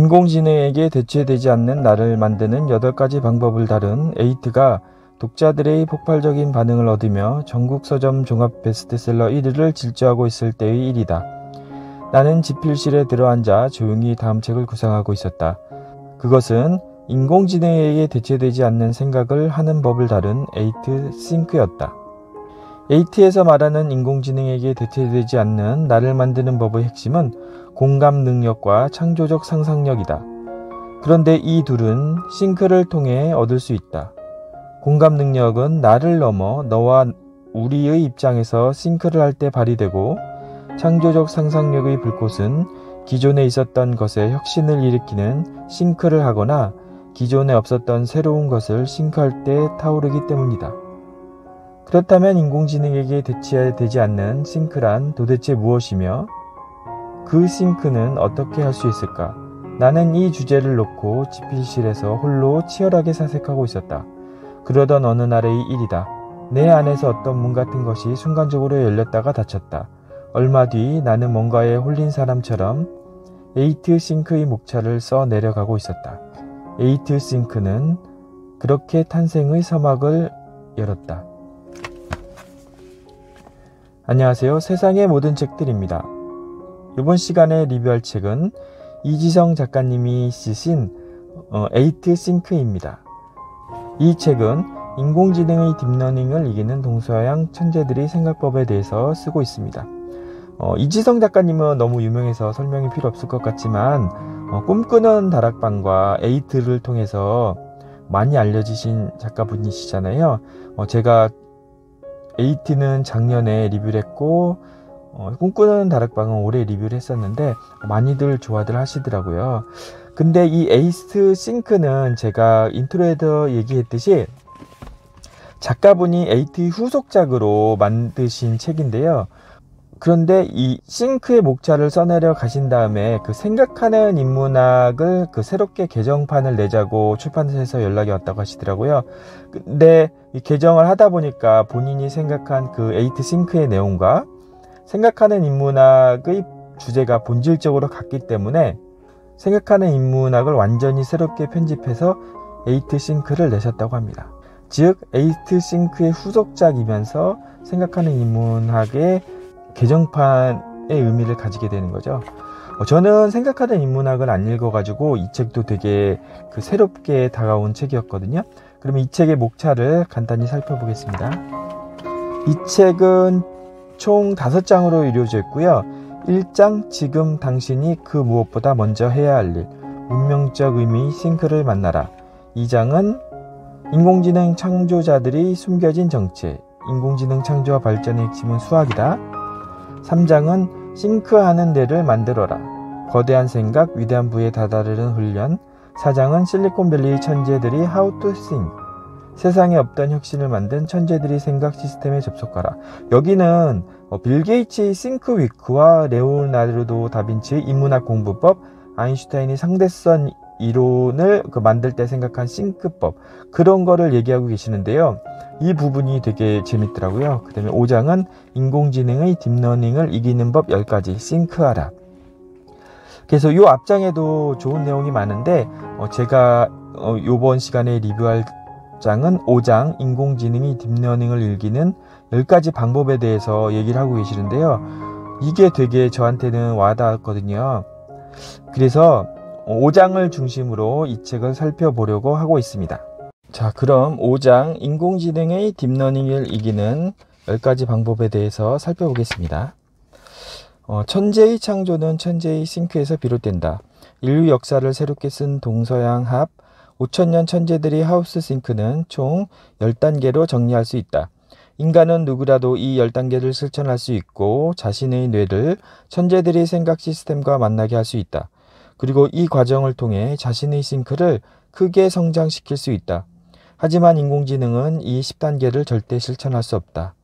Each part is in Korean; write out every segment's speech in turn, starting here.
인공지능에게 대체되지 않는 나를 만드는 8가지 방법을 다룬 에이트가 독자들의 폭발적인 반응을 얻으며 전국 서점 종합 베스트셀러 1위를 질주하고 있을 때의 일이다. 나는 집필실에 들어앉아 조용히 다음 책을 구상하고 있었다. 그것은 인공지능에게 대체되지 않는 생각을 하는 법을 다룬 에이트 싱크였다. 에이트에서 말하는 인공지능에게 대체되지 않는 나를 만드는 법의 핵심은 공감 능력과 창조적 상상력이다. 그런데 이 둘은 싱크를 통해 얻을 수 있다. 공감 능력은 나를 넘어 너와 우리의 입장에서 싱크를 할 때 발휘되고 창조적 상상력의 불꽃은 기존에 있었던 것에 혁신을 일으키는 싱크를 하거나 기존에 없었던 새로운 것을 싱크할 때 타오르기 때문이다. 그렇다면 인공지능에게 대체되지 않는 싱크란 도대체 무엇이며 그 싱크는 어떻게 할 수 있을까? 나는 이 주제를 놓고 집필실에서 홀로 치열하게 사색하고 있었다. 그러던 어느 날의 일이다. 내 안에서 어떤 문 같은 것이 순간적으로 열렸다가 닫혔다. 얼마 뒤 나는 뭔가에 홀린 사람처럼 에이트 싱크의 목차를 써 내려가고 있었다. 에이트 싱크는 그렇게 탄생의 서막을 열었다. 안녕하세요. 세상의 모든 책들입니다. 이번 시간에 리뷰할 책은 이지성 작가님이 쓰신 에이트 어, 싱크입니다. 이 책은 인공지능의 딥러닝을 이기는 동서양 천재들의 생각법에 대해서 쓰고 있습니다. 어, 이지성 작가님은 너무 유명해서 설명이 필요 없을 것 같지만 어, 꿈꾸는 다락방과 에이트를 통해서 많이 알려지신 작가분이시잖아요. 어, 제가 에이트는 작년에 리뷰를 했고 어, 꿈꾸는 다락방은 올해 리뷰를 했었는데 많이들 좋아들 하시더라고요. 근데 이 에이스 싱크는 제가 인트로에서 얘기했듯이 작가분이 에이트 후속작으로 만드신 책인데요. 그런데 이 싱크의 목차를 써내려 가신 다음에 그 생각하는 인문학을 그 새롭게 개정판을 내자고 출판사에서 연락이 왔다고 하시더라고요. 근데 이 개정을 하다 보니까 본인이 생각한 그 에이트 싱크의 내용과 생각하는 인문학의 주제가 본질적으로 같기 때문에 생각하는 인문학을 완전히 새롭게 편집해서 에이트 싱크를 내셨다고 합니다. 즉 에이트 싱크의 후속작이면서 생각하는 인문학의 개정판의 의미를 가지게 되는 거죠. 어, 저는 생각하는 인문학을 안 읽어가지고 이 책도 되게 그 새롭게 다가온 책이었거든요. 그러면 이 책의 목차를 간단히 살펴보겠습니다. 이 책은 총 5장으로 이루어져 있고요. 1장 지금 당신이 그 무엇보다 먼저 해야 할 일, 운명적 의미 싱크를 만나라. 2장은 인공지능 창조자들이 숨겨진 정체, 인공지능 창조와 발전의 핵심은 수학이다. 3장은 싱크하는 데를 만들어라. 거대한 생각, 위대한 부에 다다르는 훈련. 4장은 실리콘밸리 의 천재들이 하우 투 to t 세상에 없던 혁신을 만든 천재들이 생각 시스템에 접속하라. 여기는 어, 빌 게이츠의 싱크위크와 레오나르도 다빈치의 인문학 공부법, 아인슈타인의 상대선 이론을 그 만들 때 생각한 싱크법 그런 거를 얘기하고 계시는데요. 이 부분이 되게 재밌더라고요. 그 다음에 5장은 인공지능의 딥러닝을 이기는 법 10가지 싱크하라. 그래서 이 앞장에도 좋은 내용이 많은데 어 제가 이번 어, 시간에 리뷰할 장은 5장 인공지능이 딥러닝을 일기는 10가지 방법에 대해서 얘기를 하고 계시는데요. 이게 되게 저한테는 와닿았거든요. 그래서 5장을 중심으로 이 책을 살펴보려고 하고 있습니다. 자, 그럼 5장 인공지능의 딥러닝을 이기는 10가지 방법에 대해서 살펴보겠습니다. 어, 천재의 창조는 천재의 싱크에서 비롯된다. 인류 역사를 새롭게 쓴 동서양 합 5천년 천재들이 하우스 싱크는 총 10단계로 정리할 수 있다. 인간은 누구라도 이 10단계를 실천할 수 있고 자신의 뇌를 천재들의 생각 시스템과 만나게 할 수 있다. 그리고 이 과정을 통해 자신의 싱크를 크게 성장시킬 수 있다. 하지만 인공지능은 이 10단계를 절대 실천할 수 없다.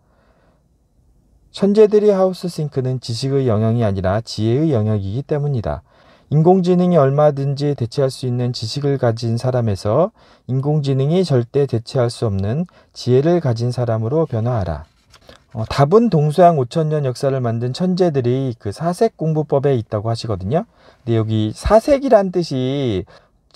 천재들이 하우스 싱크는 지식의 영역이 아니라 지혜의 영역이기 때문이다. 인공지능이 얼마든지 대체할 수 있는 지식을 가진 사람에서 인공지능이 절대 대체할 수 없는 지혜를 가진 사람으로 변화하라. 어, 답은 동서양 5천년 역사를 만든 천재들이 그 사색 공부법에 있다고 하시거든요. 근데 여기 사색이란 뜻이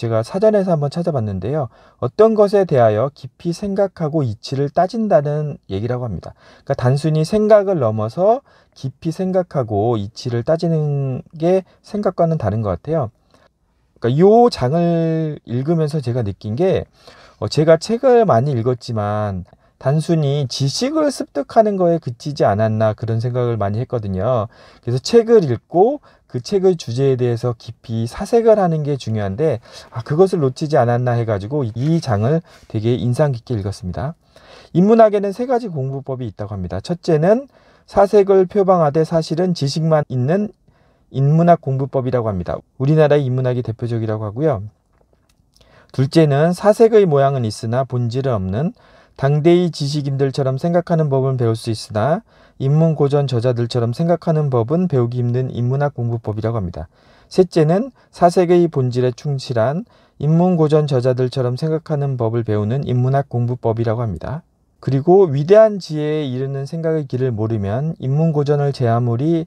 제가 사전에서 한번 찾아봤는데요. 어떤 것에 대하여 깊이 생각하고 이치를 따진다는 얘기라고 합니다. 그러니까 단순히 생각을 넘어서 깊이 생각하고 이치를 따지는 게 생각과는 다른 것 같아요. 그러니까 요 장을 읽으면서 제가 느낀 게 어, 제가 책을 많이 읽었지만 단순히 지식을 습득하는 거에 그치지 않았나 그런 생각을 많이 했거든요. 그래서 책을 읽고 그 책의 주제에 대해서 깊이 사색을 하는 게 중요한데 아, 그것을 놓치지 않았나 해가지고 이 장을 되게 인상 깊게 읽었습니다. 인문학에는 세 가지 공부법이 있다고 합니다. 첫째는 사색을 표방하되 사실은 지식만 있는 인문학 공부법이라고 합니다. 우리나라의 인문학이 대표적이라고 하고요. 둘째는 사색의 모양은 있으나 본질은 없는 당대의 지식인들처럼 생각하는 법은 배울 수 있으나 인문고전 저자들처럼 생각하는 법은 배우기 힘든 인문학 공부법이라고 합니다. 셋째는 사색의 본질에 충실한 인문고전 저자들처럼 생각하는 법을 배우는 인문학 공부법이라고 합니다. 그리고 위대한 지혜에 이르는 생각의 길을 모르면 인문고전을 제 아무리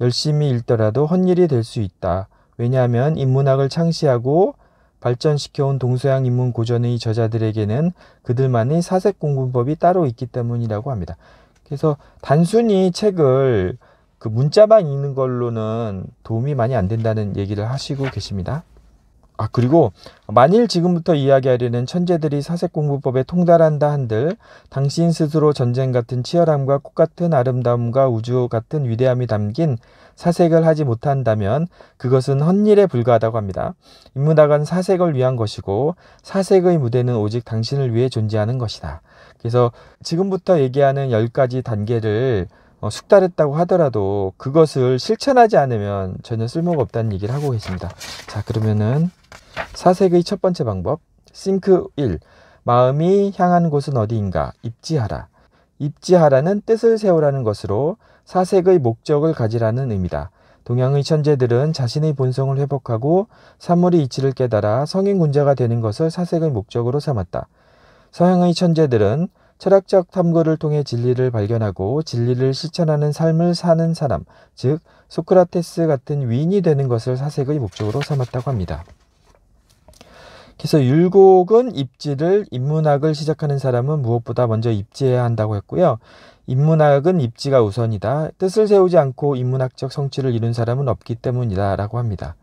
열심히 읽더라도 헌일이될 수 있다. 왜냐하면 인문학을 창시하고 발전시켜온 동서양 인문 고전의 저자들에게는 그들만의 사색 공부법이 따로 있기 때문이라고 합니다. 그래서 단순히 책을 그 문자만 읽는 걸로는 도움이 많이 안 된다는 얘기를 하시고 계십니다. 아 그리고 만일 지금부터 이야기하려는 천재들이 사색 공부법에 통달한다 한들 당신 스스로 전쟁 같은 치열함과 꽃 같은 아름다움과 우주 같은 위대함이 담긴 사색을 하지 못한다면 그것은 헌일에 불과하다고 합니다. 인문학은 사색을 위한 것이고 사색의 무대는 오직 당신을 위해 존재하는 것이다. 그래서 지금부터 얘기하는 열가지 단계를 어, 숙달했다고 하더라도 그것을 실천하지 않으면 전혀 쓸모가 없다는 얘기를 하고 계십니다. 자, 그러면은 사색의 첫 번째 방법 싱크 1. 마음이 향한 곳은 어디인가 입지하라. 입지하라는 뜻을 세우라는 것으로 사색의 목적을 가지라는 의미다. 동양의 천재들은 자신의 본성을 회복하고 사물의 이치를 깨달아 성인군자가 되는 것을 사색의 목적으로 삼았다. 서양의 천재들은 철학적 탐구를 통해 진리를 발견하고 진리를 실천하는 삶을 사는 사람, 즉 소크라테스 같은 위인이 되는 것을 사색의 목적으로 삼았다고 합니다. 그래서 율곡은 입지를 인문학을 시작하는 사람은 무엇보다 먼저 입지해야 한다고 했고요. 인문학은 입지가 우선이다. 뜻을 세우지 않고 인문학적 성취를 이룬 사람은 없기 때문이다라고 합니다.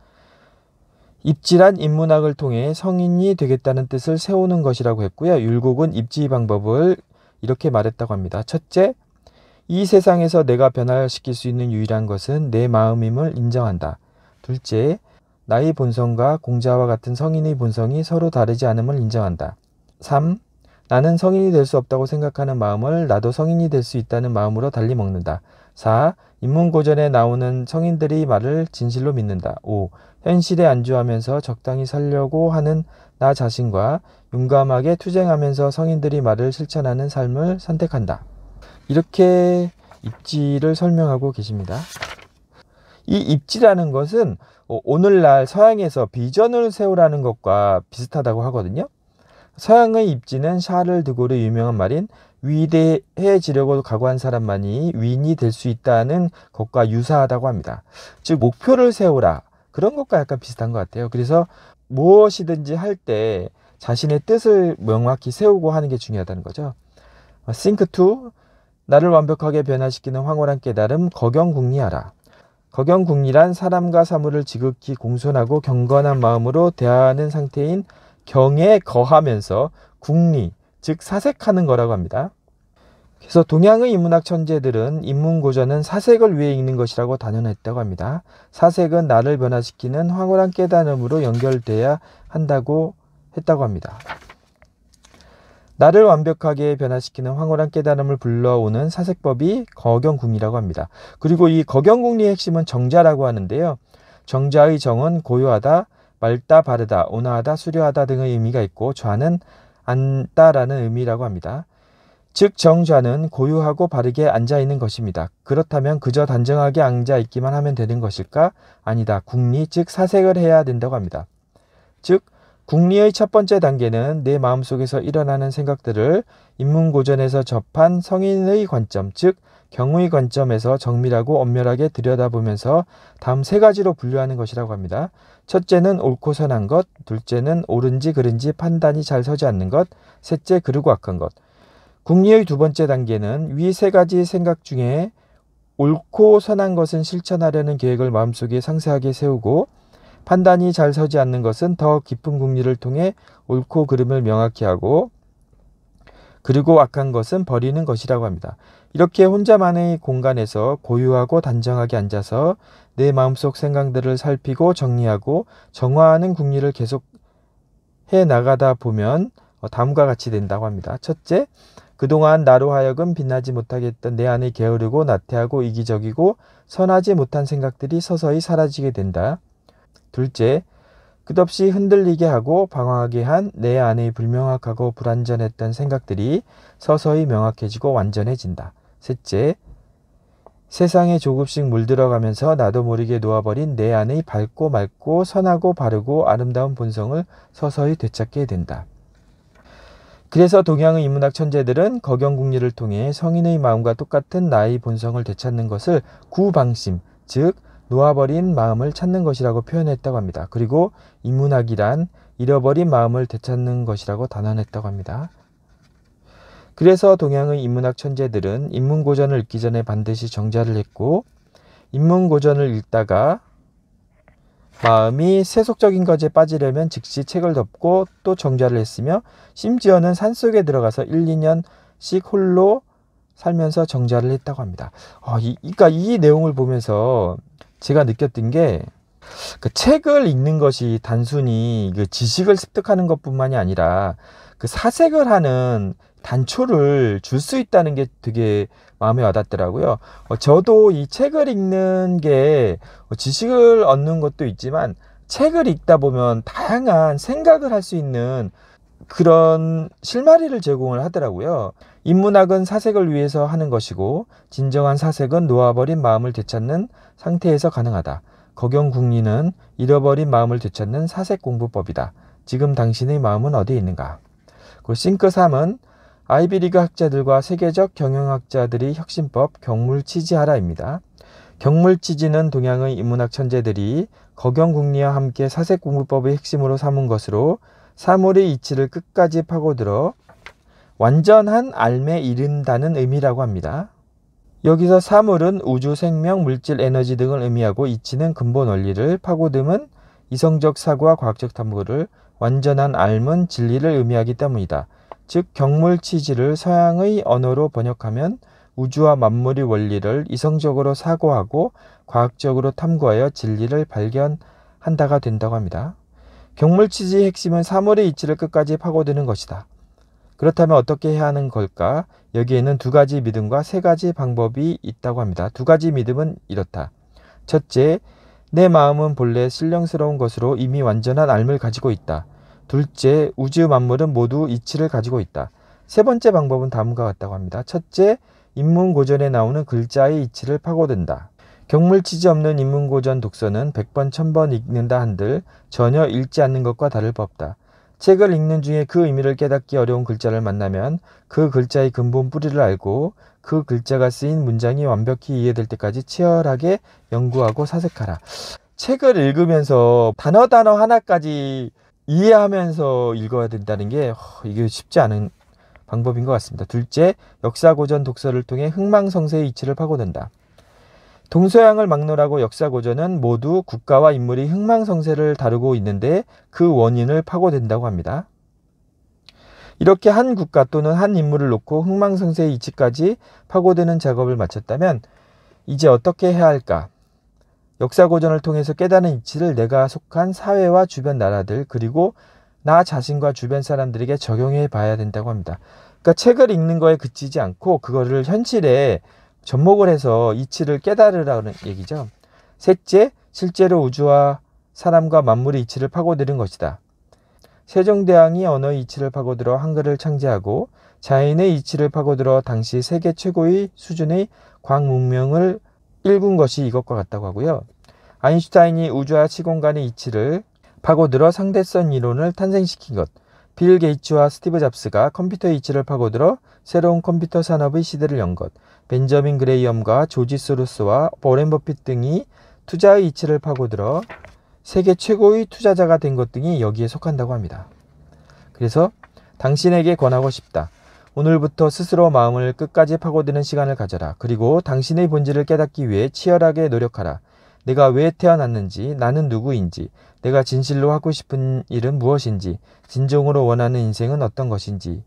입지란 인문학을 통해 성인이 되겠다는 뜻을 세우는 것이라고 했고요. 율곡은 입지 방법을 이렇게 말했다고 합니다. 첫째, 이 세상에서 내가 변화시킬 수 있는 유일한 것은 내 마음임을 인정한다. 둘째, 나의 본성과 공자와 같은 성인의 본성이 서로 다르지 않음을 인정한다. 3. 나는 성인이 될 수 없다고 생각하는 마음을 나도 성인이 될 수 있다는 마음으로 달리 먹는다. 4. 인문고전에 나오는 성인들이 말을 진실로 믿는다. 5. 현실에 안주하면서 적당히 살려고 하는 나 자신과 용감하게 투쟁하면서 성인들이 말을 실천하는 삶을 선택한다. 이렇게 입지를 설명하고 계십니다. 이 입지라는 것은 어, 오늘날 서양에서 비전을 세우라는 것과 비슷하다고 하거든요. 서양의 입지는 샤를 드골의 유명한 말인 위대해지려고 각오한 사람만이 위인이 될 수 있다는 것과 유사하다고 합니다. 즉 목표를 세우라 그런 것과 약간 비슷한 것 같아요. 그래서 무엇이든지 할 때 자신의 뜻을 명확히 세우고 하는 게 중요하다는 거죠. 어, think to 나를 완벽하게 변화시키는 황홀한 깨달음 거경궁리하라. 거경궁리란 사람과 사물을 지극히 공손하고 경건한 마음으로 대하는 상태인 경에 거하면서 궁리, 즉 사색하는 거라고 합니다. 그래서 동양의 인문학 천재들은 인문고전은 사색을 위해 읽는 것이라고 단언했다고 합니다. 사색은 나를 변화시키는 황홀한 깨달음으로 연결돼야 한다고 했다고 합니다. 나를 완벽하게 변화시키는 황홀한 깨달음을 불러오는 사색법이 거경궁이라고 합니다. 그리고 이 거경궁리의 핵심은 정자라고 하는데요. 정자의 정은 고요하다, 맑다, 바르다, 온화하다, 수려하다 등의 의미가 있고 좌는 앉다라는 의미라고 합니다. 즉 정좌는 고요하고 바르게 앉아 있는 것입니다. 그렇다면 그저 단정하게 앉아 있기만 하면 되는 것일까? 아니다. 궁리즉 사색을 해야 된다고 합니다. 즉 국리의 첫 번째 단계는 내 마음속에서 일어나는 생각들을 인문고전에서 접한 성인의 관점, 즉 경우의 관점에서 정밀하고 엄밀하게 들여다보면서 다음 세 가지로 분류하는 것이라고 합니다. 첫째는 옳고 선한 것, 둘째는 옳은지 그른지 판단이 잘 서지 않는 것, 셋째 그르고 악한 것. 국리의 두 번째 단계는 위 세 가지 생각 중에 옳고 선한 것은 실천하려는 계획을 마음속에 상세하게 세우고 판단이 잘 서지 않는 것은 더 깊은 궁리를 통해 옳고 그름을 명확히 하고 그리고 악한 것은 버리는 것이라고 합니다. 이렇게 혼자만의 공간에서 고유하고 단정하게 앉아서 내 마음속 생각들을 살피고 정리하고 정화하는 국리를 계속 해 나가다 보면 어, 다음과 같이 된다고 합니다. 첫째, 그동안 나로 하여금 빛나지 못하게 했던 내 안에 게으르고 나태하고 이기적이고 선하지 못한 생각들이 서서히 사라지게 된다. 둘째, 끝없이 흔들리게 하고 방황하게 한 내 안의 불명확하고 불완전했던 생각들이 서서히 명확해지고 완전해진다. 셋째, 세상에 조금씩 물들어가면서 나도 모르게 놓아버린 내 안의 밝고 맑고 선하고 바르고 아름다운 본성을 서서히 되찾게 된다. 그래서 동양의 인문학 천재들은 거경국리를 통해 성인의 마음과 똑같은 나의 본성을 되찾는 것을 구방심, 즉 놓아버린 마음을 찾는 것이라고 표현했다고 합니다. 그리고 인문학이란 잃어버린 마음을 되찾는 것이라고 단언했다고 합니다. 그래서 동양의 인문학 천재들은 인문고전을 읽기 전에 반드시 정자를 했고 인문고전을 읽다가 마음이 세속적인 것에 빠지려면 즉시 책을 덮고 또 정자를 했으며 심지어는 산속에 들어가서 1, 2년씩 홀로 살면서 정자를 했다고 합니다. 어, 이, 그러니까 이 내용을 보면서 제가 느꼈던 게 그 책을 읽는 것이 단순히 그 지식을 습득하는 것뿐만이 아니라 그 사색을 하는 단초를 줄 수 있다는 게 되게 마음에 와닿더라고요. 어, 저도 이 책을 읽는 게 어, 지식을 얻는 것도 있지만 책을 읽다 보면 다양한 생각을 할 수 있는 그런 실마리를 제공을 하더라고요. 인문학은 사색을 위해서 하는 것이고 진정한 사색은 놓아버린 마음을 되찾는 상태에서 가능하다. 거경국리는 잃어버린 마음을 되찾는 사색 공부법이다. 지금 당신의 마음은 어디에 있는가? 그 싱크 3은 아이비리그 학자들과 세계적 경영학자들이 혁신법 경물치지하라입니다. 경물치지는 동양의 인문학 천재들이 거경국리와 함께 사색 공부법의 핵심으로 삼은 것으로 사물의 이치를 끝까지 파고들어 완전한 알매 이른다는 의미라고 합니다. 여기서 사물은 우주 생명, 물질, 에너지 등을 의미하고 이치는 근본 원리를 파고듬은 이성적 사고와 과학적 탐구를 완전한 알은 진리를 의미하기 때문이다. 즉 경물 치지를 서양의 언어로 번역하면 우주와 만물의 원리를 이성적으로 사고하고 과학적으로 탐구하여 진리를 발견한다가 된다고 합니다. 경물치지의 핵심은 사물의 이치를 끝까지 파고드는 것이다. 그렇다면 어떻게 해야 하는 걸까? 여기에는 두 가지 믿음과 세 가지 방법이 있다고 합니다. 두 가지 믿음은 이렇다. 첫째, 내 마음은 본래 신령스러운 것으로 이미 완전한 앎을 가지고 있다. 둘째, 우주 만물은 모두 이치를 가지고 있다. 세 번째 방법은 다음과 같다고 합니다. 첫째, 인문고전에 나오는 글자의 이치를 파고든다. 경물치지 없는 인문고전 독서는 백 번 천 번 읽는다 한들 전혀 읽지 않는 것과 다를 법다. 책을 읽는 중에 그 의미를 깨닫기 어려운 글자를 만나면 그 글자의 근본 뿌리를 알고 그 글자가 쓰인 문장이 완벽히 이해될 때까지 치열하게 연구하고 사색하라. 책을 읽으면서 단어 단어 하나까지 이해하면서 읽어야 된다는 게 이게 쉽지 않은 방법인 것 같습니다. 둘째, 역사고전 독서를 통해 흥망성쇠의 이치를 파고든다. 동서양을 막론하고 역사고전은 모두 국가와 인물이 흥망성쇠를 다루고 있는데 그 원인을 파고든다고 합니다. 이렇게 한 국가 또는 한 인물을 놓고 흥망성쇠의 이치까지 파고드는 작업을 마쳤다면 이제 어떻게 해야 할까? 역사고전을 통해서 깨달은 이치를 내가 속한 사회와 주변 나라들 그리고 나 자신과 주변 사람들에게 적용해 봐야 된다고 합니다. 그러니까 책을 읽는 거에 그치지 않고 그거를 현실에 접목을 해서 이치를 깨달으라는 얘기죠. 셋째, 실제로 우주와 사람과 만물의 이치를 파고드는 것이다. 세종대왕이 언어의 이치를 파고들어 한글을 창제하고 자연의 이치를 파고들어 당시 세계 최고의 수준의 광문명을 일군 것이 이것과 같다고 하고요. 아인슈타인이 우주와 시공간의 이치를 파고들어 상대성 이론을 탄생시킨 것, 빌 게이츠와 스티브 잡스가 컴퓨터의 이치를 파고들어 새로운 컴퓨터 산업의 시대를 연 것, 벤저민 그레이엄과 조지 소루스와보렌 버핏 등이 투자의 이치를 파고들어 세계 최고의 투자자가 된 것 등이 여기에 속한다고 합니다. 그래서 당신에게 권하고 싶다. 오늘부터 스스로 마음을 끝까지 파고드는 시간을 가져라. 그리고 당신의 본질을 깨닫기 위해 치열하게 노력하라. 내가 왜 태어났는지, 나는 누구인지, 내가 진실로 하고 싶은 일은 무엇인지, 진정으로 원하는 인생은 어떤 것인지,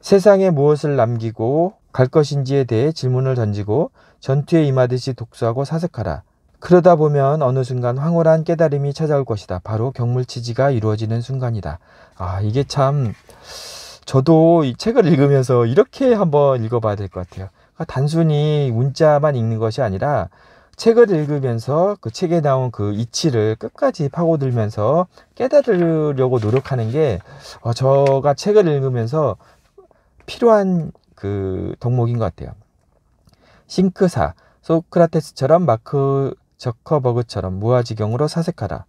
세상에 무엇을 남기고 갈 것인지에 대해 질문을 던지고 전투에 임하듯이 독서하고 사색하라. 그러다 보면 어느 순간 황홀한 깨달음이 찾아올 것이다. 바로 경물치지가 이루어지는 순간이다. 아, 이게 참 저도 이 책을 읽으면서 이렇게 한번 읽어봐야 될 것 같아요. 그러니까 단순히 문자만 읽는 것이 아니라 책을 읽으면서 그 책에 나온 그 이치를 끝까지 파고들면서 깨달으려고 노력하는 게 어, 저가 책을 읽으면서 필요한 그 덕목인 것 같아요. 싱크사, 소크라테스처럼 마크 저커버그처럼 무아지경으로 사색하라.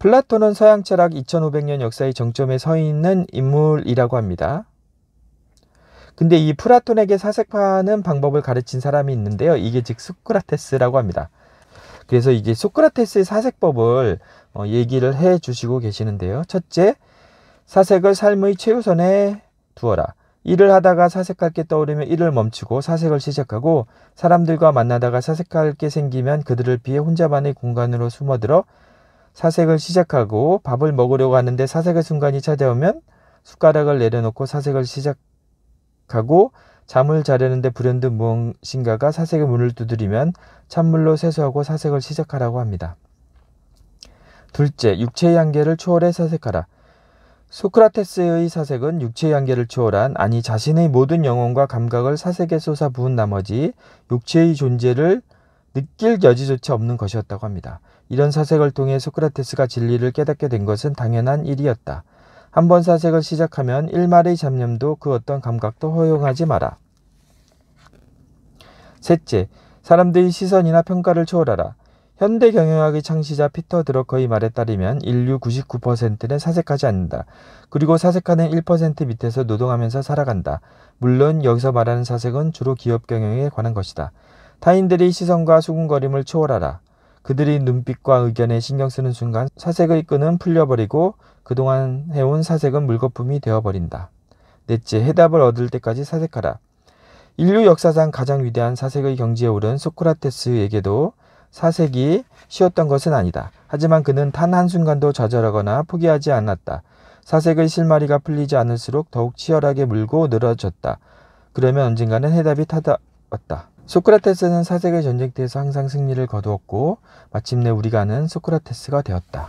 플라톤은 서양 철학 2500년 역사의 정점에 서 있는 인물이라고 합니다. 근데 이 플라톤에게 사색하는 방법을 가르친 사람이 있는데요. 이게 즉 소크라테스라고 합니다. 그래서 이게 소크라테스의 사색법을 어, 얘기를 해 주시고 계시는데요. 첫째, 사색을 삶의 최우선에 두어라. 일을 하다가 사색할게 떠오르면 일을 멈추고 사색을 시작하고 사람들과 만나다가 사색할게 생기면 그들을 피해 혼자만의 공간으로 숨어들어 사색을 시작하고 밥을 먹으려고 하는데 사색의 순간이 찾아오면 숟가락을 내려놓고 사색을 시작하고 잠을 자려는데 불현듯 무엇인가가 사색의 문을 두드리면 찬물로 세수하고 사색을 시작하라고 합니다. 둘째, 육체의 한계를 초월해 사색하라. 소크라테스의 사색은 육체의 한계를 초월한 아니 자신의 모든 영혼과 감각을 사색에 쏟아 부은 나머지 육체의 존재를 느낄 여지조차 없는 것이었다고 합니다. 이런 사색을 통해 소크라테스가 진리를 깨닫게 된 것은 당연한 일이었다. 한번 사색을 시작하면 일말의 잡념도 그 어떤 감각도 허용하지 마라. 셋째, 사람들의 시선이나 평가를 초월하라. 현대 경영학의 창시자 피터 드러커의 말에 따르면 인류 99%는 사색하지 않는다. 그리고 사색하는 1% 밑에서 노동하면서 살아간다. 물론 여기서 말하는 사색은 주로 기업 경영에 관한 것이다. 타인들의 시선과 수군거림을 초월하라. 그들이 눈빛과 의견에 신경 쓰는 순간 사색의 끈은 풀려버리고 그동안 해온 사색은 물거품이 되어버린다. 넷째, 해답을 얻을 때까지 사색하라. 인류 역사상 가장 위대한 사색의 경지에 오른 소크라테스에게도 사색이 쉬웠던 것은 아니다. 하지만 그는 단 한순간도 좌절하거나 포기하지 않았다. 사색의 실마리가 풀리지 않을수록 더욱 치열하게 물고 늘어졌다. 그러면 언젠가는 해답이 타다왔다. 소크라테스는 사색의 전쟁때에서 항상 승리를 거두었고 마침내 우리가 아는 소크라테스가 되었다.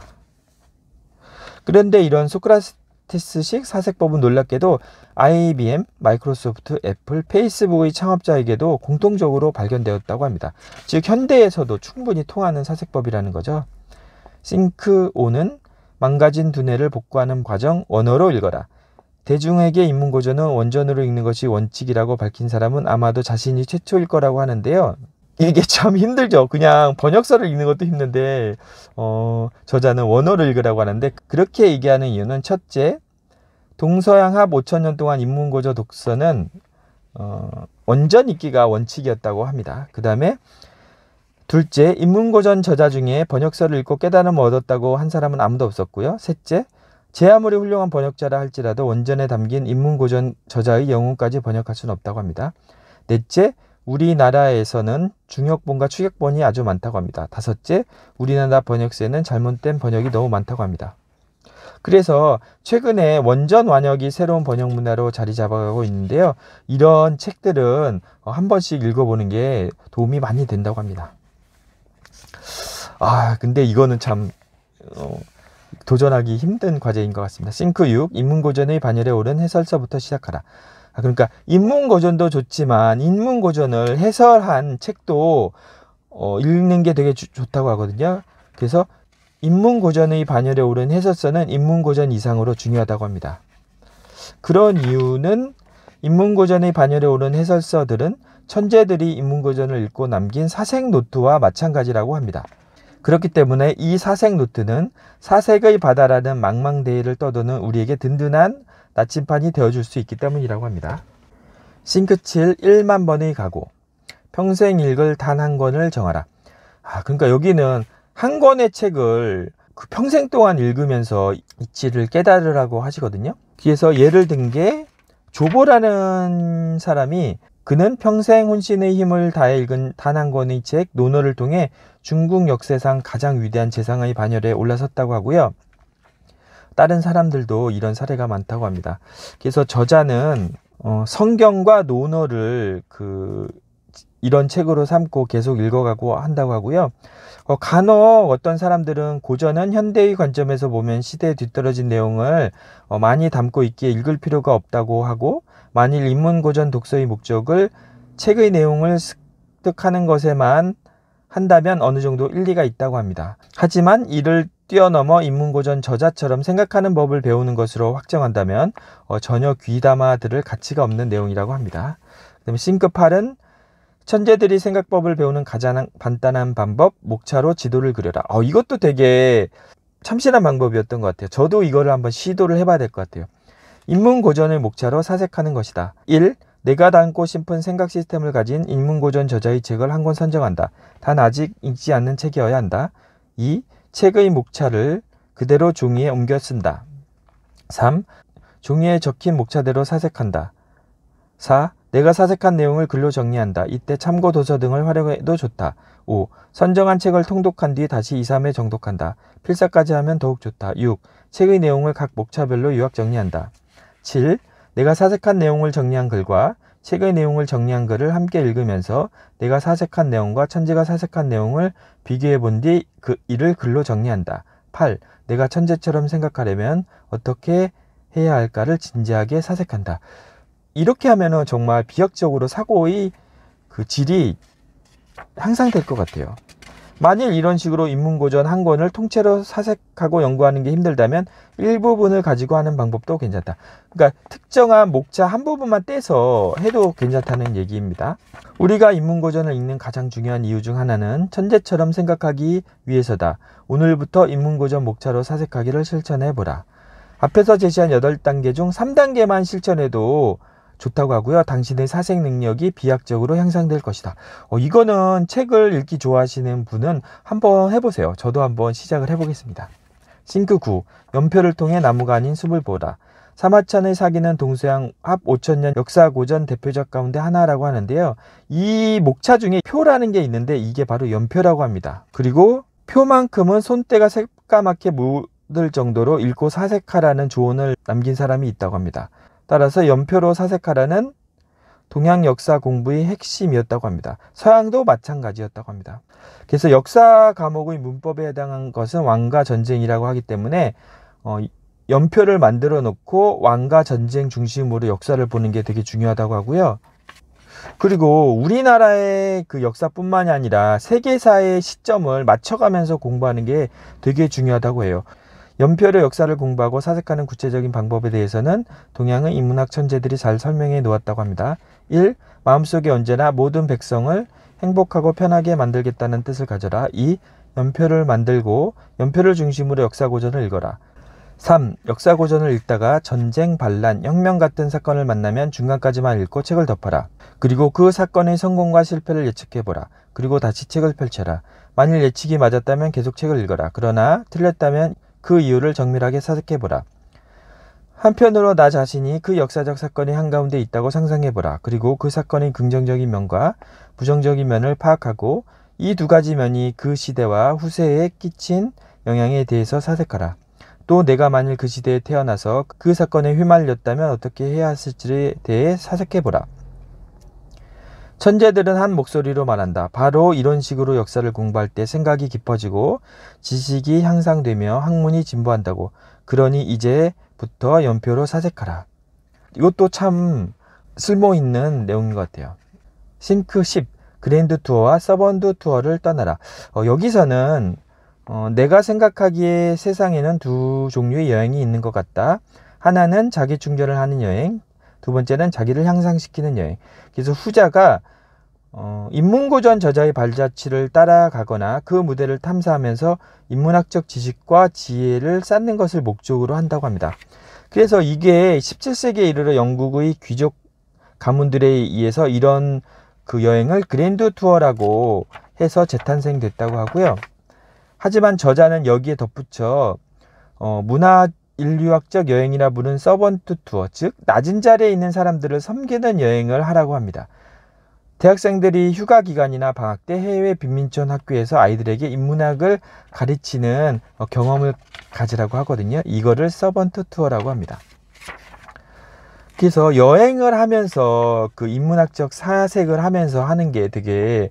그런데 이런 소크라스 마티스식 사색법은 놀랍게도 IBM, 마이크로소프트, 애플, 페이스북의 창업자에게도 공통적으로 발견되었다고 합니다. 즉 현대에서도 충분히 통하는 사색법이라는 거죠. 싱크온은 망가진 두뇌를 복구하는 과정 원어로 읽어라. 대중에게 인문고전은 원전으로 읽는 것이 원칙이라고 밝힌 사람은 아마도 자신이 최초일 거라고 하는데요. 이게 참 힘들죠. 그냥 번역서를 읽는 것도 힘든데, 어, 저자는 원어를 읽으라고 하는데, 그렇게 얘기하는 이유는 첫째, 동서양 합 5천년 동안 인문고저 독서는, 어, 원전 읽기가 원칙이었다고 합니다. 그 다음에, 둘째, 인문고전 저자 중에 번역서를 읽고 깨달음을 얻었다고 한 사람은 아무도 없었고요. 셋째, 제 아무리 훌륭한 번역자라 할지라도 원전에 담긴 인문고전 저자의 영혼까지 번역할 수는 없다고 합니다. 넷째, 우리나라에서는 중역본과 추격본이 아주 많다고 합니다. 다섯째, 우리나라 번역세는 잘못된 번역이 너무 많다고 합니다. 그래서 최근에 원전 완역이 새로운 번역 문화로 자리 잡아가고 있는데요. 이런 책들은 어, 한 번씩 읽어보는 게 도움이 많이 된다고 합니다. 아, 근데 이거는 참 어, 도전하기 힘든 과제인 것 같습니다. 싱크 6, 인문고전의 반열에 오른 해설서부터 시작하라. 아, 그러니까 인문고전도 좋지만 인문고전을 해설한 책도 어, 읽는 게 되게 주, 좋다고 하거든요. 그래서 인문고전의 반열에 오른 해설서는 인문고전 이상으로 중요하다고 합니다. 그런 이유는 인문고전의 반열에 오른 해설서들은 천재들이 인문고전을 읽고 남긴 사색노트와 마찬가지라고 합니다. 그렇기 때문에 이 사색노트는 사색의 바다라는 망망대해를 떠도는 우리에게 든든한 나침판이 되어줄 수 있기 때문이라고 합니다. 싱크칠 1만 번의 각오. 평생 읽을 단 한 권을 정하라. 아, 그러니까 여기는 한 권의 책을 그 평생 동안 읽으면서 이치를 깨달으라고 하시거든요. 뒤에서 예를 든 게 조보라는 사람이 그는 평생 혼신의 힘을 다해 읽은 단 한 권의 책 노너를 통해 중국 역사상 가장 위대한 재상의 반열에 올라섰다고 하고요. 다른 사람들도 이런 사례가 많다고 합니다. 그래서 저자는 어, 성경과 논어를 그 이런 책으로 삼고 계속 읽어가고 한다고 하고요. 어, 간혹 어떤 사람들은 고전은 현대의 관점에서 보면 시대에 뒤떨어진 내용을 어, 많이 담고 있기에 읽을 필요가 없다고 하고 만일 인문 고전 독서의 목적을 책의 내용을 습득하는 것에만 한다면 어느 정도 일리가 있다고 합니다. 하지만 이를 뛰어넘어 인문고전 저자처럼 생각하는 법을 배우는 것으로 확정한다면 어, 전혀 귀담아 들을 가치가 없는 내용이라고 합니다. 그다음 싱크 8은 천재들이 생각법을 배우는 가장 간단한 방법 목차로 지도를 그려라. 어, 이것도 되게 참신한 방법이었던 것 같아요. 저도 이거를 한번 시도를 해봐야 될 것 같아요. 인문고전을 목차로 사색하는 것이다. 1. 내가 담고 싶은 생각 시스템을 가진 인문고전 저자의 책을 한 권 선정한다. 단 아직 읽지 않는 책이어야 한다. 2. 책의 목차를 그대로 종이에 옮겨 쓴다. 3. 종이에 적힌 목차대로 사색한다. 4. 내가 사색한 내용을 글로 정리한다. 이때 참고 도서 등을 활용해도 좋다. 5. 선정한 책을 통독한 뒤 다시 2, 3회 정독한다. 필사까지 하면 더욱 좋다. 6. 책의 내용을 각 목차별로 요약 정리한다. 7. 내가 사색한 내용을 정리한 글과 책의 내용을 정리한 글을 함께 읽으면서 내가 사색한 내용과 천재가 사색한 내용을 비교해 본 뒤 그 일을 글로 정리한다. 8. 내가 천재처럼 생각하려면 어떻게 해야 할까를 진지하게 사색한다. 이렇게 하면은 정말 비약적으로 사고의 그 질이 향상될 것 같아요. 만일 이런 식으로 인문고전 한 권을 통째로 사색하고 연구하는 게 힘들다면 일부분을 가지고 하는 방법도 괜찮다. 그러니까 특정한 목차 한 부분만 떼서 해도 괜찮다는 얘기입니다. 우리가 인문고전을 읽는 가장 중요한 이유 중 하나는 천재처럼 생각하기 위해서다. 오늘부터 인문고전 목차로 사색하기를 실천해보라. 앞에서 제시한 8단계 중 3단계만 실천해도 좋다고 하고요. 당신의 사색 능력이 비약적으로 향상될 것이다. 어, 이거는 책을 읽기 좋아하시는 분은 한번 해보세요. 저도 한번 시작을 해보겠습니다. 싱크 9. 연표를 통해 나무가 아닌 숲을 보다 사마천의 사기는 동서양 합 5천년 역사 고전 대표작 가운데 하나라고 하는데요. 이 목차 중에 표라는 게 있는데 이게 바로 연표라고 합니다. 그리고 표만큼은 손때가 새까맣게 묻을 정도로 읽고 사색하라는 조언을 남긴 사람이 있다고 합니다. 따라서 연표로 사색하라는 동양 역사 공부의 핵심이었다고 합니다. 서양도 마찬가지였다고 합니다. 그래서 역사 과목의 문법에 해당한 것은 왕과 전쟁이라고 하기 때문에 어, 연표를 만들어 놓고 왕과 전쟁 중심으로 역사를 보는 게 되게 중요하다고 하고요. 그리고 우리나라의 그 역사뿐만이 아니라 세계사의 시점을 맞춰가면서 공부하는 게 되게 중요하다고 해요. 연표의 역사를 공부하고 사색하는 구체적인 방법에 대해서는 동양의 인문학 천재들이 잘 설명해 놓았다고 합니다. 1. 마음속에 언제나 모든 백성을 행복하고 편하게 만들겠다는 뜻을 가져라. 2. 연표를 만들고 연표를 중심으로 역사고전을 읽어라. 3. 역사고전을 읽다가 전쟁, 반란, 혁명 같은 사건을 만나면 중간까지만 읽고 책을 덮어라. 그리고 그 사건의 성공과 실패를 예측해보라. 그리고 다시 책을 펼쳐라. 만일 예측이 맞았다면 계속 책을 읽어라. 그러나 틀렸다면 그 이유를 정밀하게 사색해보라. 한편으로 나 자신이 그 역사적 사건의 한가운데 있다고 상상해보라. 그리고 그 사건의 긍정적인 면과 부정적인 면을 파악하고 이 두 가지 면이 그 시대와 후세에 끼친 영향에 대해서 사색하라. 또 내가 만일 그 시대에 태어나서 그 사건에 휘말렸다면 어떻게 해야 했을지에 대해 사색해보라. 천재들은 한 목소리로 말한다. 바로 이런 식으로 역사를 공부할 때 생각이 깊어지고 지식이 향상되며 학문이 진보한다고. 그러니 이제부터 연표로 사색하라. 이것도 참 쓸모있는 내용인 것 같아요. 싱크 10 그랜드 투어와 서번드 투어를 떠나라. 어, 여기서는 어, 내가 생각하기에 세상에는 두 종류의 여행이 있는 것 같다. 하나는 자기 충전을 하는 여행, 두 번째는 자기를 향상시키는 여행. 그래서 후자가 어, 인문고전 저자의 발자취를 따라가거나 그 무대를 탐사하면서 인문학적 지식과 지혜를 쌓는 것을 목적으로 한다고 합니다. 그래서 이게 17세기에 이르러 영국의 귀족 가문들에 의해서 이런 그 여행을 그랜드 투어라고 해서 재탄생됐다고 하고요. 하지만 저자는 여기에 덧붙여 어, 문화 인류학적 여행이라 부른 서번트 투어, 즉 낮은 자리에 있는 사람들을 섬기는 여행을 하라고 합니다. 대학생들이 휴가 기간이나 방학 때 해외 빈민촌 학교에서 아이들에게 인문학을 가르치는 어, 경험을 가지라고 하거든요. 이거를 서번트 투어라고 합니다. 그래서 여행을 하면서 그 인문학적 사색을 하면서 하는 게 되게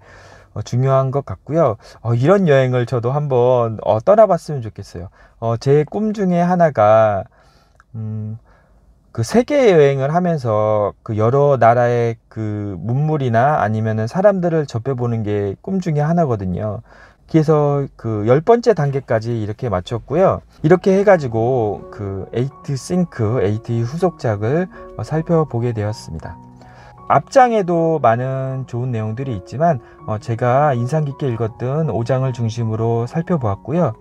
어, 중요한 것 같고요. 어, 이런 여행을 저도 한번 어, 떠나봤으면 좋겠어요. 제 꿈 중에 하나가 음, 그 세계 여행을 하면서 그 여러 나라의 그 문물이나 아니면은 사람들을 접해보는 게 꿈 중에 하나거든요. 그래서 그 열 번째 단계까지 이렇게 마쳤고요. 이렇게 해가지고 그 에이트 싱크, 에이트 후속작을 살펴보게 되었습니다. 앞장에도 많은 좋은 내용들이 있지만 어, 제가 인상 깊게 읽었던 5장을 중심으로 살펴보았고요.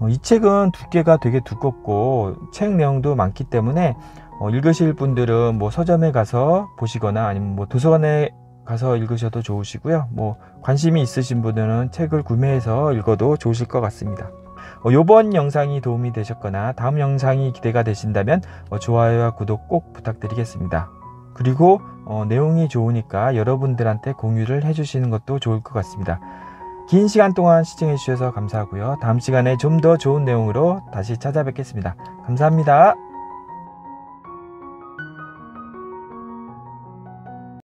어, 이 책은 두께가 되게 두껍고 책 내용도 많기 때문에 어, 읽으실 분들은 뭐 서점에 가서 보시거나 아니면 뭐 도서관에 가서 읽으셔도 좋으시고요. 뭐 관심이 있으신 분들은 책을 구매해서 읽어도 좋으실 것 같습니다. 어, 요번 영상이 도움이 되셨거나 다음 영상이 기대가 되신다면 어, 좋아요와 구독 꼭 부탁드리겠습니다. 그리고 어, 내용이 좋으니까 여러분들한테 공유를 해주시는 것도 좋을 것 같습니다. 긴 시간 동안 시청해 주셔서 감사하고요. 다음 시간에 좀 더 좋은 내용으로 다시 찾아뵙겠습니다. 감사합니다.